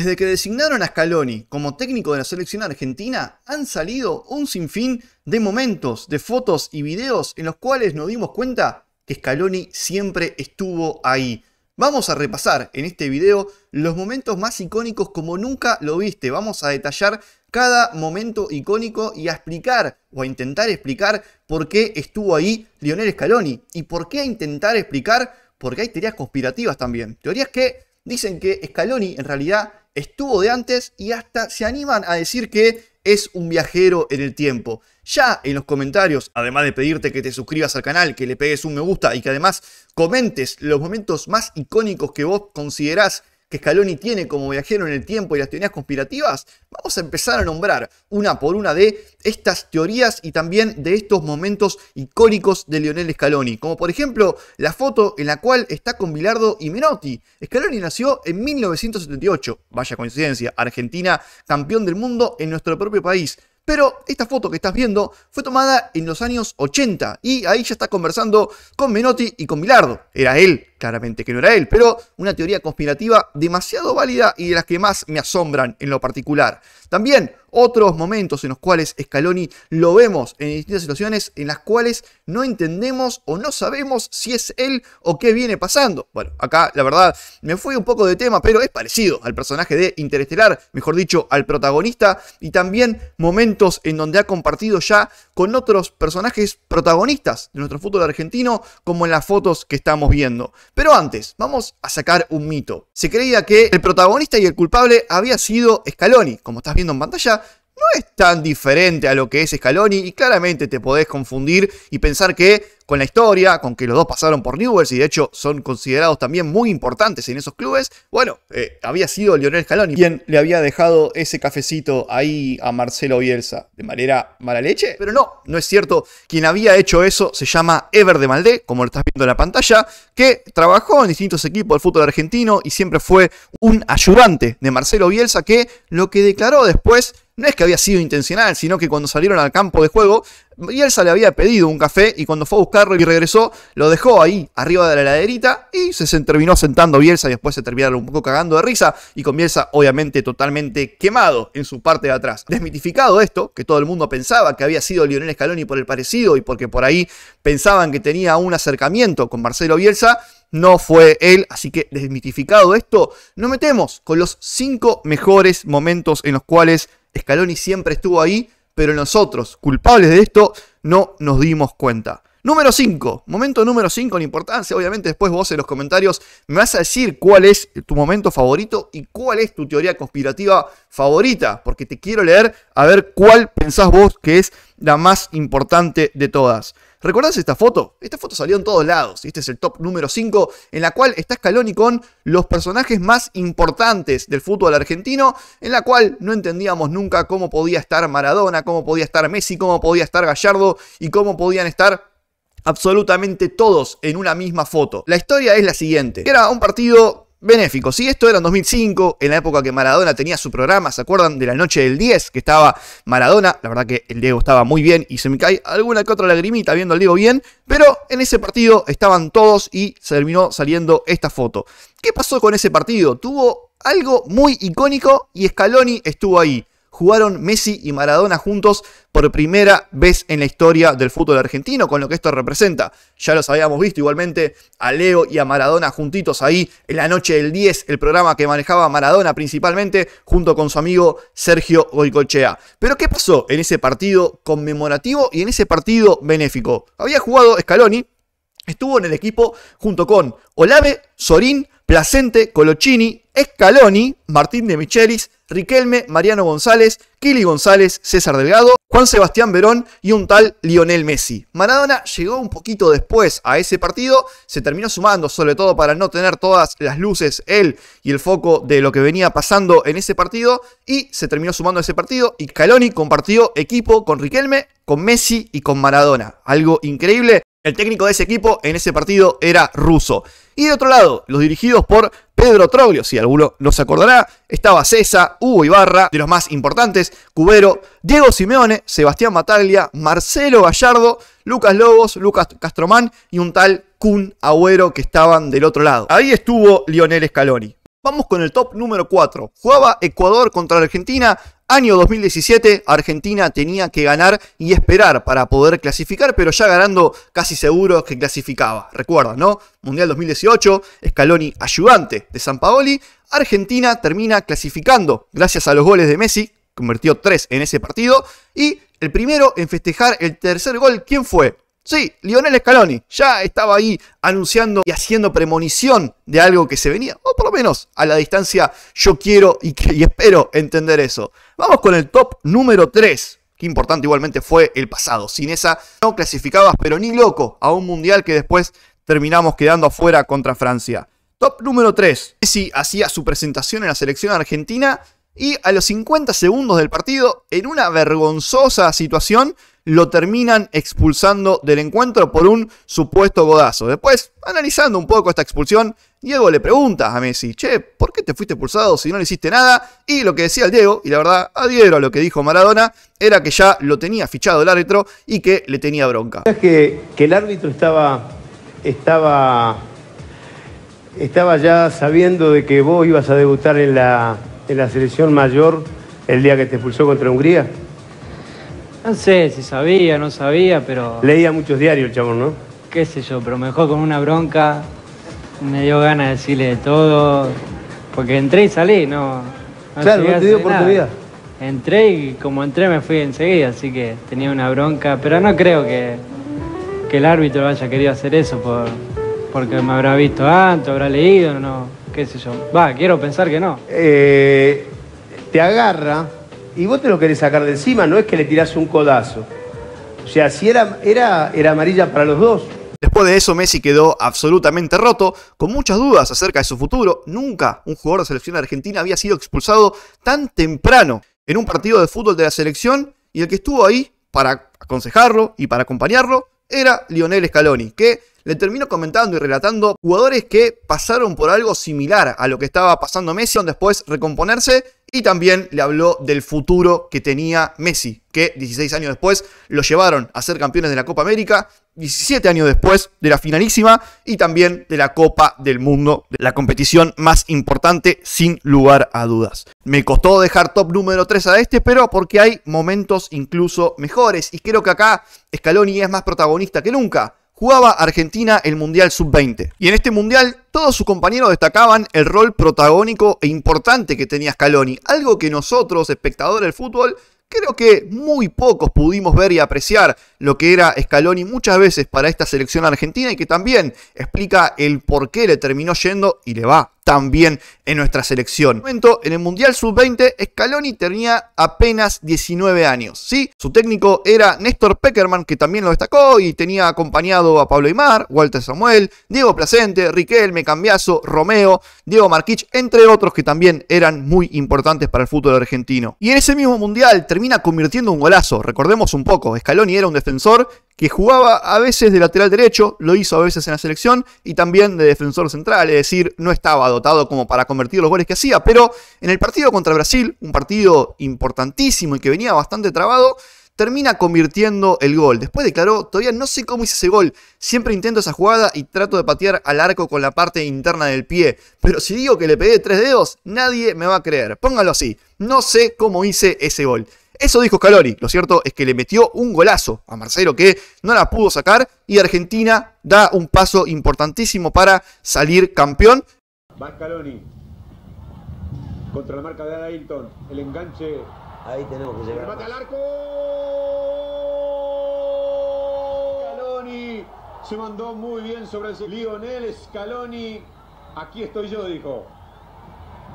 Desde que designaron a Scaloni como técnico de la selección argentina, han salido un sinfín de momentos, de fotos y videos en los cuales nos dimos cuenta que Scaloni siempre estuvo ahí. Vamos a repasar en este video los momentos más icónicos como nunca lo viste. Vamos a detallar cada momento icónico y a explicar o a intentar explicar por qué estuvo ahí Lionel Scaloni. ¿Y por qué a intentar explicar? Porque hay teorías conspirativas también. Teorías que dicen que Scaloni en realidad estuvo de antes y hasta se animan a decir que es un viajero en el tiempo. Ya en los comentarios, además de pedirte que te suscribas al canal, que le pegues un me gusta y que además comentes los momentos más icónicos que vos considerás que Scaloni tiene como viajero en el tiempo y las teorías conspirativas, vamos a empezar a nombrar una por una de estas teorías y también de estos momentos icónicos de Lionel Scaloni, como por ejemplo la foto en la cual está con Bilardo y Menotti. Scaloni nació en 1978, vaya coincidencia, Argentina campeón del mundo en nuestro propio país. Pero esta foto que estás viendo fue tomada en los años 80 y ahí ya está conversando con Menotti y con Bilardo. Era él claramente que no era él, pero una teoría conspirativa demasiado válida y de las que más me asombran en lo particular. También otros momentos en los cuales Scaloni lo vemos en distintas situaciones en las cuales no entendemos o no sabemos si es él o qué viene pasando. Bueno, acá la verdad me fui un poco de tema, pero es parecido al personaje de Interestelar, mejor dicho, al protagonista, y también momentos en donde ha compartido ya con otros personajes protagonistas de nuestro fútbol argentino, como en las fotos que estamos viendo. Pero antes, vamos a sacar un mito. Se creía que el protagonista y el culpable había sido Scaloni. Como estás viendo en pantalla, no es tan diferente a lo que es Scaloni y claramente te podés confundir y pensar que con la historia, con que los dos pasaron por Newells y de hecho son considerados también muy importantes en esos clubes. Bueno, eh, había sido Lionel Scaloni quien le había dejado ese cafecito ahí a Marcelo Bielsa de manera mala leche, pero no, no es cierto. Quien había hecho eso se llama Ever de Maldé, como lo estás viendo en la pantalla, que trabajó en distintos equipos del fútbol argentino y siempre fue un ayudante de Marcelo Bielsa que lo que declaró después no es que había sido intencional, sino que cuando salieron al campo de juego, Bielsa le había pedido un café y cuando fue a buscarlo y regresó, lo dejó ahí, arriba de la laderita y se terminó sentando Bielsa y después se terminaron un poco cagando de risa, y con Bielsa obviamente totalmente quemado en su parte de atrás. Desmitificado esto, que todo el mundo pensaba que había sido Lionel Scaloni por el parecido y porque por ahí pensaban que tenía un acercamiento con Marcelo Bielsa, no fue él, así que desmitificado esto, nos metemos con los cinco mejores momentos en los cuales Scaloni siempre estuvo ahí, pero nosotros, culpables de esto, no nos dimos cuenta. Número 5, momento número 5 en importancia, obviamente después vos en los comentarios me vas a decir cuál es tu momento favorito y cuál es tu teoría conspirativa favorita, porque te quiero leer a ver cuál pensás vos que es la más importante de todas. ¿Recuerdas esta foto? Esta foto salió en todos lados. Este es el top número 5, en la cual está Scaloni con los personajes más importantes del fútbol argentino, en la cual no entendíamos nunca cómo podía estar Maradona, cómo podía estar Messi, cómo podía estar Gallardo y cómo podían estar absolutamente todos en una misma foto. La historia es la siguiente. Era un partido benéfico. si esto era en 2005, en la época que Maradona tenía su programa, ¿se acuerdan? De la noche del 10, que estaba Maradona, la verdad que el Diego estaba muy bien y se me cae alguna que otra lagrimita viendo al Diego bien, pero en ese partido estaban todos y se terminó saliendo esta foto. ¿Qué pasó con ese partido? Tuvo algo muy icónico y Scaloni estuvo ahí jugaron Messi y Maradona juntos por primera vez en la historia del fútbol argentino, con lo que esto representa. Ya los habíamos visto igualmente a Leo y a Maradona juntitos ahí en la noche del 10, el programa que manejaba Maradona principalmente, junto con su amigo Sergio Goicochea. Pero ¿qué pasó en ese partido conmemorativo y en ese partido benéfico? Había jugado Scaloni, estuvo en el equipo junto con Olave, Sorín, Placente, Colochini, Escaloni, Martín de Michelis, Riquelme, Mariano González, Kili González, César Delgado, Juan Sebastián Verón y un tal Lionel Messi. Maradona llegó un poquito después a ese partido, se terminó sumando sobre todo para no tener todas las luces él y el foco de lo que venía pasando en ese partido y se terminó sumando a ese partido y Caloni compartió equipo con Riquelme, con Messi y con Maradona. Algo increíble el técnico de ese equipo en ese partido era ruso. Y de otro lado, los dirigidos por Pedro Troglio, si alguno no se acordará, estaba César, Hugo Ibarra, de los más importantes, Cubero, Diego Simeone, Sebastián Mataglia, Marcelo Gallardo, Lucas Lobos, Lucas Castromán y un tal Kun Agüero que estaban del otro lado. Ahí estuvo Lionel Scaloni. Vamos con el top número 4. Jugaba Ecuador contra la Argentina Año 2017, Argentina tenía que ganar y esperar para poder clasificar, pero ya ganando casi seguro que clasificaba. Recuerda, ¿no? Mundial 2018, Scaloni ayudante de San Paoli. Argentina termina clasificando gracias a los goles de Messi, convirtió tres en ese partido. Y el primero en festejar el tercer gol, ¿quién fue? Sí, Lionel Scaloni ya estaba ahí anunciando y haciendo premonición de algo que se venía, o por lo menos a la distancia yo quiero y, espero entender eso. Vamos con el top número 3, que importante igualmente fue el pasado. Sin esa no clasificabas, pero ni loco, a un mundial que después terminamos quedando afuera contra Francia. Top número 3. Messi hacía su presentación en la selección argentina y a los 50 segundos del partido, en una vergonzosa situación, lo terminan expulsando del encuentro por un supuesto godazo. Después, analizando un poco esta expulsión, Diego le pregunta a Messi, che, ¿por qué te fuiste expulsado si no le hiciste nada? Y lo que decía Diego, y la verdad adhiero a lo que dijo Maradona, era que ya lo tenía fichado el árbitro y que le tenía bronca. Es que, que el árbitro estaba, estaba, estaba ya sabiendo de que vos ibas a debutar en la, en la selección mayor el día que te expulsó contra Hungría. No sé si sabía, no sabía, pero. Leía muchos diarios el chabón, ¿no? Qué sé yo, pero mejor con una bronca. Me dio ganas de decirle de todo. Porque entré y salí, no. claro, te dio oportunidad. vida. Entré y como entré me fui enseguida, así que tenía una bronca. Pero no creo que, que el árbitro haya querido hacer eso por, porque me habrá visto antes, habrá leído, no, qué sé yo. Va, quiero pensar que no. Eh, te agarra y vos te lo querés sacar de encima, no es que le tirás un codazo. O sea, si era, era, era amarilla para los dos. Después de eso, Messi quedó absolutamente roto, con muchas dudas acerca de su futuro. Nunca un jugador de selección argentina había sido expulsado tan temprano en un partido de fútbol de la selección y el que estuvo ahí para aconsejarlo y para acompañarlo era Lionel Scaloni, que le terminó comentando y relatando jugadores que pasaron por algo similar a lo que estaba pasando Messi, donde después recomponerse y también le habló del futuro que tenía Messi, que 16 años después lo llevaron a ser campeones de la Copa América, 17 años después de la finalísima y también de la Copa del Mundo, la competición más importante sin lugar a dudas. Me costó dejar top número 3 a este, pero porque hay momentos incluso mejores y creo que acá Scaloni es más protagonista que nunca jugaba Argentina el Mundial Sub-20. Y en este Mundial todos sus compañeros destacaban el rol protagónico e importante que tenía Scaloni, algo que nosotros, espectadores del fútbol, Creo que muy pocos pudimos ver y apreciar lo que era Scaloni muchas veces para esta selección argentina y que también explica el por qué le terminó yendo y le va también en nuestra selección. En el Mundial Sub-20, Scaloni tenía apenas 19 años. ¿sí? Su técnico era Néstor Peckerman, que también lo destacó y tenía acompañado a Pablo Aymar, Walter Samuel, Diego Placente, Riquelme, Cambiazo, Romeo, Diego Marquich, entre otros que también eran muy importantes para el fútbol argentino. Y en ese mismo Mundial termina convirtiendo un golazo. Recordemos un poco, Scaloni era un defensor que jugaba a veces de lateral derecho, lo hizo a veces en la selección, y también de defensor central, es decir, no estaba dotado como para convertir los goles que hacía, pero en el partido contra Brasil, un partido importantísimo y que venía bastante trabado, termina convirtiendo el gol. Después declaró, todavía no sé cómo hice ese gol, siempre intento esa jugada y trato de patear al arco con la parte interna del pie, pero si digo que le pegué tres dedos, nadie me va a creer, póngalo así, no sé cómo hice ese gol. Eso dijo Scaloni, Lo cierto es que le metió un golazo a Marcelo que no la pudo sacar y Argentina da un paso importantísimo para salir campeón. Va Scaloni, contra la marca de Ailton. El enganche. Ahí tenemos que llegar. al arco. Scaloni se mandó muy bien sobre el Lionel Scaloni. Aquí estoy yo, dijo.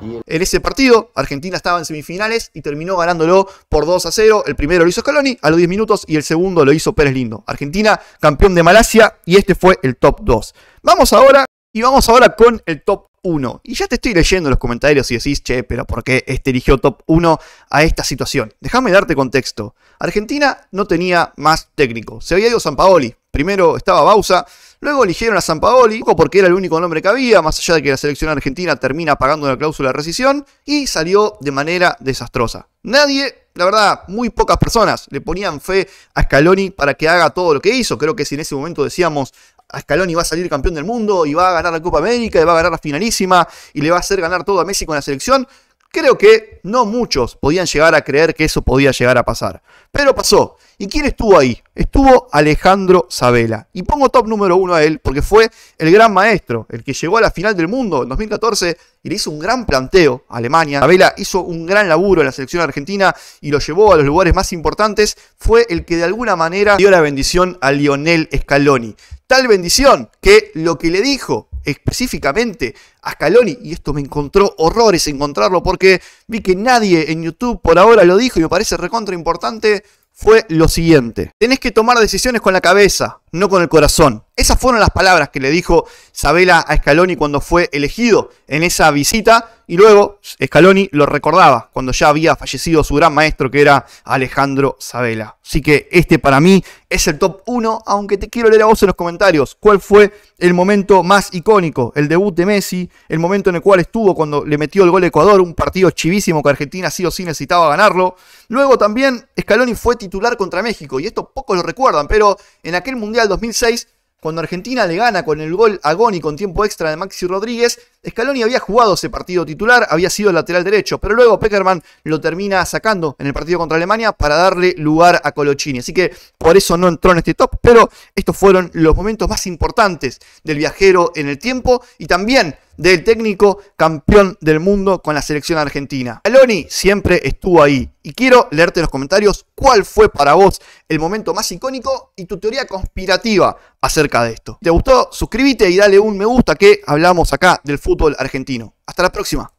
En ese partido, Argentina estaba en semifinales y terminó ganándolo por 2 a 0. El primero lo hizo Scaloni a los 10 minutos y el segundo lo hizo Pérez Lindo. Argentina, campeón de Malasia y este fue el top 2. Vamos ahora y vamos ahora con el top 1. Y ya te estoy leyendo los comentarios si decís, che, pero ¿por qué este eligió top 1 a esta situación? Déjame darte contexto. Argentina no tenía más técnico. Se había ido San Paoli. Primero estaba Bausa, luego eligieron a San Paoli, porque era el único nombre que había, más allá de que la selección argentina termina pagando la cláusula de rescisión, y salió de manera desastrosa. Nadie, la verdad, muy pocas personas le ponían fe a Scaloni para que haga todo lo que hizo. Creo que si en ese momento decíamos Scaloni va a salir campeón del mundo y va a ganar la Copa América y va a ganar la finalísima y le va a hacer ganar todo a Messi con la selección. Creo que no muchos podían llegar a creer que eso podía llegar a pasar. Pero pasó. ¿Y quién estuvo ahí? Estuvo Alejandro Sabela. Y pongo top número uno a él porque fue el gran maestro, el que llegó a la final del mundo en 2014 y le hizo un gran planteo a Alemania. Sabela hizo un gran laburo en la selección argentina y lo llevó a los lugares más importantes. Fue el que de alguna manera dio la bendición a Lionel Scaloni. Tal bendición que lo que le dijo específicamente a Scaloni, y esto me encontró horrores encontrarlo porque vi que nadie en YouTube por ahora lo dijo y me parece recontra importante, fue lo siguiente. Tenés que tomar decisiones con la cabeza, no con el corazón. Esas fueron las palabras que le dijo Sabela a Scaloni cuando fue elegido en esa visita y luego Scaloni lo recordaba cuando ya había fallecido su gran maestro que era Alejandro Sabela. Así que este para mí es el top 1, aunque te quiero leer a vos en los comentarios cuál fue el momento más icónico, el debut de Messi, el momento en el cual estuvo cuando le metió el gol a Ecuador, un partido chivísimo que Argentina sí o sí necesitaba ganarlo. Luego también Scaloni fue titular contra México y esto pocos lo recuerdan, pero en aquel Mundial 2006, cuando Argentina le gana con el gol agónico en tiempo extra de Maxi Rodríguez, Scaloni había jugado ese partido titular, había sido lateral derecho, pero luego Peckerman lo termina sacando en el partido contra Alemania para darle lugar a Colochini. Así que por eso no entró en este top, pero estos fueron los momentos más importantes del viajero en el tiempo y también del técnico campeón del mundo con la selección argentina. Aloni siempre estuvo ahí y quiero leerte en los comentarios cuál fue para vos el momento más icónico y tu teoría conspirativa acerca de esto. ¿Te gustó? Suscríbete y dale un me gusta que hablamos acá del fútbol fútbol argentino. Hasta la próxima.